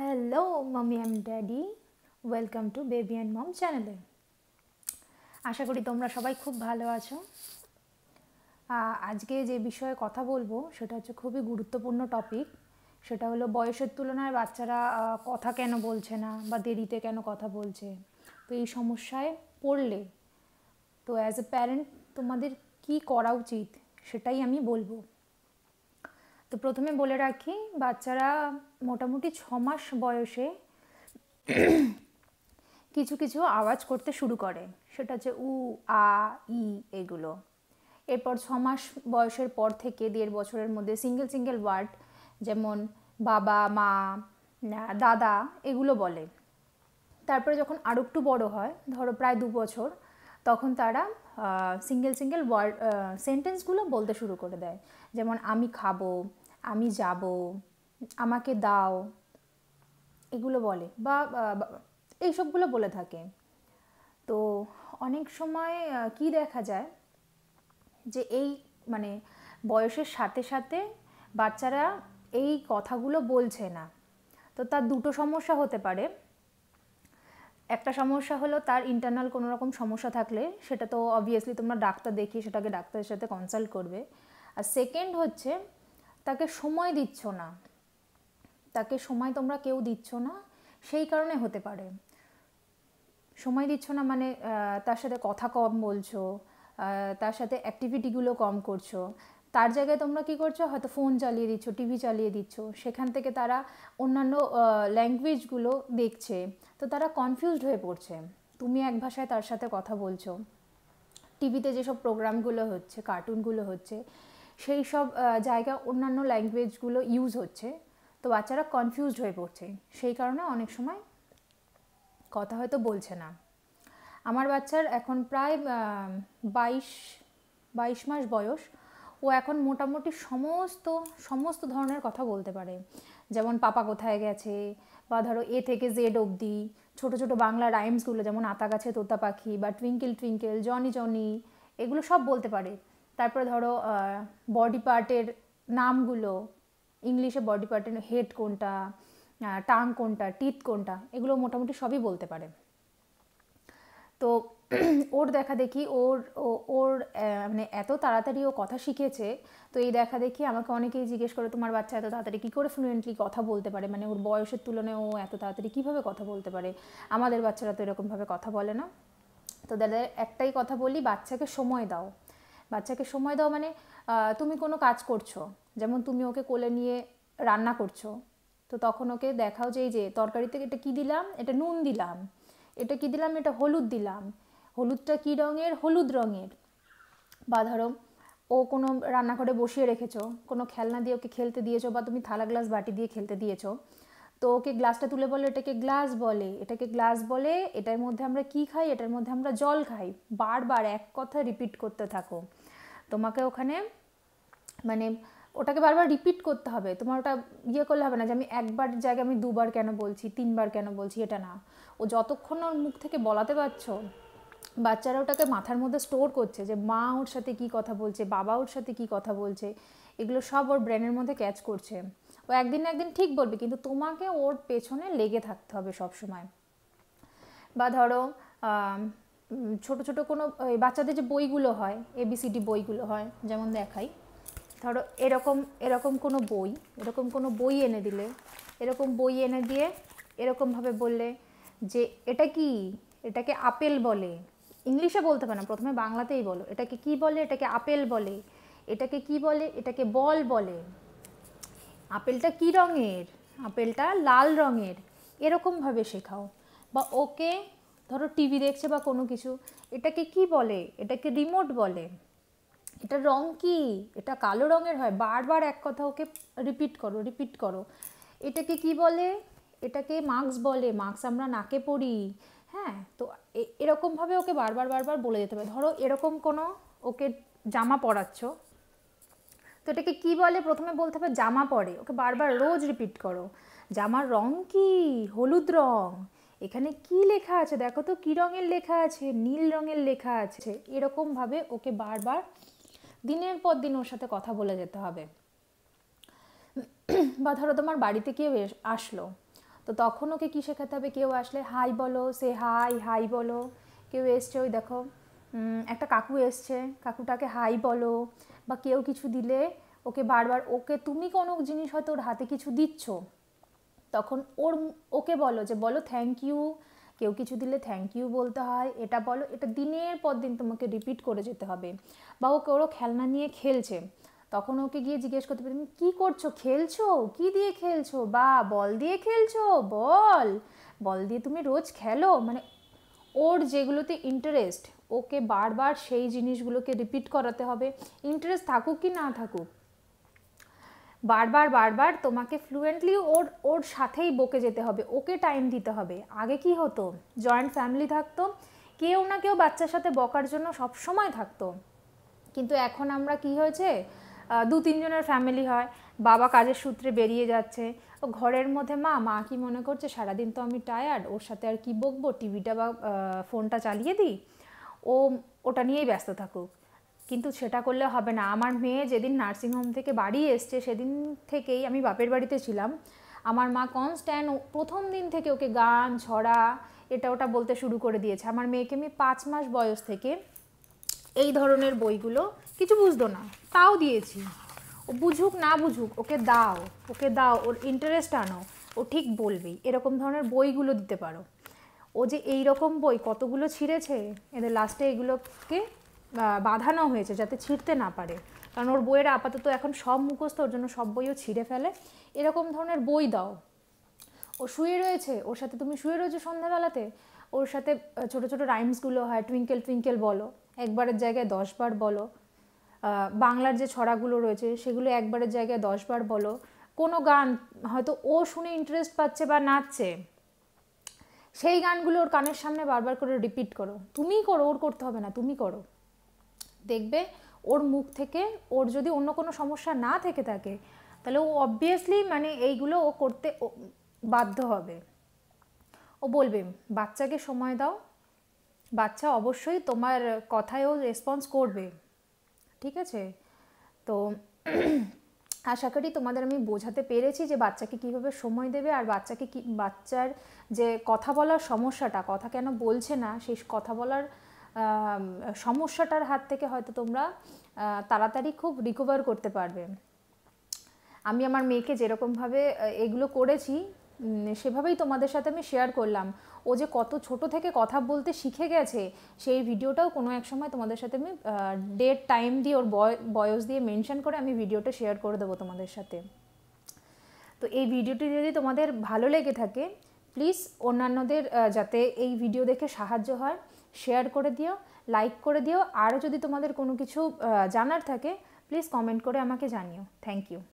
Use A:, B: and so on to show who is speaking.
A: hello mummy and daddy welcome to baby and mom চ্যানেলে আশা করি তোমরা সবাই খুব ভালো আছো আজকে যে বিষয়ে কথা বলবো সেটা হচ্ছে খুবই গুরুত্বপূর্ণ টপিক সেটা হলো বয়সের তুলনায় বাচ্চারা কথা কেন বলছে না বা দেরিতে কেন কথা বলছে তো এই সমস্যায় পড়লে তো অ্যাজ এ প্যারেন্ট তোমাদের কি করা উচিত সেটাই আমি বলবো তো প্রথমে বলে রাখি বাচ্চারা মোটামুটি ছ মাস বয়সে কিছু কিছু আওয়াজ করতে শুরু করে সেটা হচ্ছে উ আ ই এগুলো এরপর ছ মাস বয়সের পর থেকে দেড় বছরের মধ্যে সিঙ্গেল সিঙ্গেল ওয়ার্ড যেমন বাবা মা দাদা এগুলো বলে তারপরে যখন আরও একটু বড় হয় ধরো প্রায় দু বছর তখন তারা সিঙ্গেল সিঙ্গেল ওয়ার্ড সেন্টেন্সগুলো বলতে শুরু করে দেয় যেমন আমি খাবো আমি যাব আমাকে দাও এগুলো বলে বা এইসবগুলো বলে থাকে তো অনেক সময় কি দেখা যায় যে এই মানে বয়সের সাথে সাথে বাচ্চারা এই কথাগুলো বলছে না তো তার দুটো সমস্যা হতে পারে একটা সমস্যা হলো তার ইন্টারনাল কোনো রকম সমস্যা থাকলে সেটা তো অবভিয়াসলি তোমরা ডাক্তার দেখিয়ে সেটাকে ডাক্তারের সাথে কনসাল্ট করবে আর সেকেন্ড হচ্ছে তাকে সময় দিচ্ছ না তাকে সময় তোমরা কেউ দিচ্ছ না সেই কারণে হতে পারে সময় দিচ্ছ না মানে তার সাথে কথা কম বলছো তার সাথে অ্যাক্টিভিটিগুলো কম করছো তার জায়গায় তোমরা কি করছো হয়তো ফোন চালিয়ে দিচ্ছ টিভি চালিয়ে দিচ্ছ সেখান থেকে তারা অন্যান্য ল্যাঙ্গুয়েজগুলো দেখছে তো তারা কনফিউজড হয়ে পড়ছে তুমি এক ভাষায় তার সাথে কথা বলছো টিভিতে যেসব প্রোগ্রামগুলো হচ্ছে কার্টুনগুলো হচ্ছে সেই সব জায়গা অন্যান্য ল্যাঙ্গুয়েজগুলো ইউজ হচ্ছে তো বাচ্চারা কনফিউজড হয়ে পড়ছে সেই কারণে অনেক সময় কথা হয়তো বলছে না আমার বাচ্চার এখন প্রায় বাইশ বাইশ মাস বয়স ও এখন মোটামুটি সমস্ত সমস্ত ধরনের কথা বলতে পারে যেমন পাপা কোথায় গেছে বা ধরো এ থেকে জেড অবধি ছোট ছোট বাংলা রাইমসগুলো যেমন আতা গাছে তোতা পাখি বা টুইঙ্কেল টুইঙ্কেল জনি জনি এগুলো সব বলতে পারে তারপরে ধরো বডি পার্টের নামগুলো ইংলিশে বডি পার্টের হেড কোনটা টাং কোনটা টিথ কোনটা এগুলো মোটামুটি সবই বলতে পারে তো ওর দেখা দেখি ওর ওর মানে এত তাড়াতাড়ি ও কথা শিখেছে তো এই দেখা দেখি আমাকে অনেকেই জিজ্ঞেস করে তোমার বাচ্চা এত তাড়াতাড়ি কী করে ফ্লুয়েন্টলি কথা বলতে পারে মানে ওর বয়সের তুলনায় ও এত তাড়াতাড়ি কীভাবে কথা বলতে পারে আমাদের বাচ্চারা তো এরকমভাবে কথা বলে না তো দাদা একটাই কথা বলি বাচ্চাকে সময় দাও বাচ্চাকে সময় দাও মানে তুমি কোনো কাজ করছো যেমন তুমি ওকে কোলে নিয়ে রান্না করছো তো তখন ওকে দেখাও যে এই যে তরকারিতে এটা কি দিলাম এটা নুন দিলাম এটা কি দিলাম এটা হলুদ দিলাম হলুদটা কি রঙের হলুদ রঙের বা ধরো ও কোনো রান্নাঘরে বসিয়ে রেখেছো কোনো খেলনা দিয়ে ওকে খেলতে দিয়েছো বা তুমি থালা গ্লাস বাটি দিয়ে খেলতে দিয়েছো তো ওকে গ্লাসটা তুলে বলে এটাকে গ্লাস বলে এটাকে গ্লাস বলে এটার মধ্যে আমরা কি খাই এটার মধ্যে আমরা জল খাই বারবার এক কথা রিপিট করতে থাকো তোমাকে ওখানে মানে ওটাকে বারবার রিপিট করতে হবে তোমার ওটা ইয়ে করলে হবে না যে আমি একবার জায়গায় আমি দুবার কেন বলছি তিনবার কেন বলছি এটা না ও যতক্ষণ ওর মুখ থেকে বলাতে পারছো বাচ্চারা ওটাকে মাথার মধ্যে স্টোর করছে যে মা ওর সাথে কি কথা বলছে বাবা ওর সাথে কি কথা বলছে এগুলো সব ওর ব্রেনের মধ্যে ক্যাচ করছে ও একদিন না একদিন ঠিক বলবে কিন্তু তোমাকে ওর পেছনে লেগে থাকতে হবে সব সময় বা ধরো ছোট ছোট কোনো বাচ্চাদের যে বইগুলো হয় এবিসিডি বইগুলো হয় যেমন দেখাই ধরো এরকম এরকম কোনো বই এরকম কোনো বই এনে দিলে এরকম বই এনে দিয়ে এরকমভাবে বললে যে এটা কি এটাকে আপেল বলে ইংলিশে বলতে পারে না প্রথমে বাংলাতেই বলো এটাকে কি বলে এটাকে আপেল বলে এটাকে কি বলে এটাকে বল বলে আপেলটা কি রঙের আপেলটা লাল রঙের এরকমভাবে শেখাও বা ওকে ধরো টিভি দেখছে বা কোনো কিছু এটাকে কি বলে এটাকে রিমোট বলে এটা রং কি এটা কালো রঙের হয় বারবার এক কথা ওকে রিপিট করো রিপিট করো এটাকে কি বলে এটাকে মাস্ক বলে মাস্ক আমরা নাকে পড়ি হ্যাঁ তো এরকমভাবে ওকে বারবার বারবার বলে যেতে হবে ধরো এরকম কোনো ওকে জামা পরাচ্ছ তো এটাকে কি বলে প্রথমে বলতে হবে জামা পরে ওকে বারবার রোজ রিপিট করো জামার রং কি হলুদ রং এখানে কি লেখা আছে দেখো তো কী রঙের লেখা আছে নীল রঙের লেখা আছে এরকমভাবে ওকে বারবার দিনের পর দিন ওর সাথে কথা বলে যেতে হবে বা ধরো তোমার বাড়িতে কেউ আসলো তো তখন ওকে কী শেখাতে হবে কেউ আসলে হাই বলো সে হাই হাই বলো কেউ এসছে ওই দেখো একটা কাকু এসছে কাকুটাকে হাই বলো বা কেউ কিছু দিলে ওকে বারবার ওকে তুমি কোনো জিনিস হয়তো ওর হাতে কিছু দিচ্ছ তখন ওর ওকে বলো যে বলো থ্যাংক ইউ কেউ কিছু দিলে থ্যাংক ইউ বলতে হয় এটা বলো এটা দিনের পর দিন তোমাকে রিপিট করে যেতে হবে বা ও কেউ খেলনা নিয়ে খেলছে তখন ওকে গিয়ে জিজ্ঞেস করতে পারি তুমি কী করছো খেলছো কি দিয়ে খেলছো বা বল দিয়ে খেলছো বল বল দিয়ে তুমি রোজ খেলো মানে ওর যেগুলোতে ইন্টারেস্ট ওকে বারবার সেই জিনিসগুলোকে রিপিট করাতে হবে ইন্টারেস্ট থাকুক কি না থাকুক বারবার বারবার তোমাকে ফ্লুয়েন্টলি ওর ওর সাথেই বকে যেতে হবে ওকে টাইম দিতে হবে আগে কি হতো জয়েন্ট ফ্যামিলি থাকতো কেউ না কেউ বাচ্চার সাথে বকার জন্য সব সময় থাকতো কিন্তু এখন আমরা কি হয়েছে দু তিনজনের ফ্যামিলি হয় বাবা কাজের সূত্রে বেরিয়ে যাচ্ছে ও ঘরের মধ্যে মা মা কি মনে করছে সারাদিন তো আমি টায়ার্ড ওর সাথে আর কি বকবো টিভিটা বা ফোনটা চালিয়ে দিই ও ওটা নিয়েই ব্যস্ত থাকুক কিন্তু সেটা করলে হবে না আমার মেয়ে যেদিন নার্সিংহোম থেকে বাড়ি এসছে সেদিন থেকেই আমি বাপের বাড়িতে ছিলাম আমার মা কনস্ট্যান্ট প্রথম দিন থেকে ওকে গান ছড়া এটা ওটা বলতে শুরু করে দিয়েছে আমার মেয়েকে আমি পাঁচ মাস বয়স থেকে এই ধরনের বইগুলো কিছু বুঝতো না তাও দিয়েছি ও বুঝুক না বুঝুক ওকে দাও ওকে দাও ওর ইন্টারেস্ট আনো ও ঠিক বলবেই এরকম ধরনের বইগুলো দিতে পারো ও যে এই রকম বই কতগুলো ছিঁড়েছে এদের লাস্টে এগুলোকে বাঁধানো হয়েছে যাতে ছিঁড়তে না পারে কারণ ওর বইয়ের আপাতত এখন সব মুখস্থ ওর জন্য সব বইও ছিঁড়ে ফেলে এরকম ধরনের বই দাও ও শুয়ে রয়েছে ওর সাথে তুমি শুয়ে রয়েছো সন্ধ্যাবেলাতে ওর সাথে ছোটো ছোটো রাইমসগুলো হয় টুইঙ্কেল টুইঙ্কেল বলো একবারের জায়গায় দশবার বলো বাংলার যে ছড়াগুলো রয়েছে সেগুলো একবারের জায়গায় দশবার বলো কোনো গান হয়তো ও শুনে ইন্টারেস্ট পাচ্ছে বা নাচছে সেই গানগুলো ওর কানের সামনে বারবার করে রিপিট করো তুমিই করো ওর করতে হবে না তুমি করো দেখবে ওর মুখ থেকে ওর যদি অন্য কোনো সমস্যা না থেকে থাকে তাহলে ও অবভিয়াসলি মানে এইগুলো ও করতে বাধ্য হবে ও বলবে বাচ্চাকে সময় দাও বাচ্চা অবশ্যই তোমার কথায়ও রেসপন্স করবে ঠিক আছে তো আশা করি তোমাদের আমি বোঝাতে পেরেছি যে বাচ্চাকে কিভাবে সময় দেবে আর বাচ্চাকে কি বাচ্চার যে কথা বলার সমস্যাটা কথা কেন বলছে না সেই কথা বলার সমস্যাটার হাত থেকে হয়তো তোমরা তাড়াতাড়ি খুব রিকভার করতে পারবে আমি আমার মেয়েকে যেরকমভাবে এগুলো করেছি সেভাবেই তোমাদের সাথে আমি শেয়ার করলাম ও যে কত ছোট থেকে কথা বলতে শিখে গেছে সেই ভিডিওটাও কোনো এক সময় তোমাদের সাথে আমি ডেট টাইম দিয়ে ওর বয়স দিয়ে মেনশন করে আমি ভিডিওটা শেয়ার করে দেবো তোমাদের সাথে তো এই ভিডিওটি যদি তোমাদের ভালো লেগে থাকে প্লিজ অন্যান্যদের যাতে এই ভিডিও দেখে সাহায্য হয় শেয়ার করে দিও লাইক করে দিও আরও যদি তোমাদের কোনো কিছু জানার থাকে প্লিজ কমেন্ট করে আমাকে জানিও থ্যাংক ইউ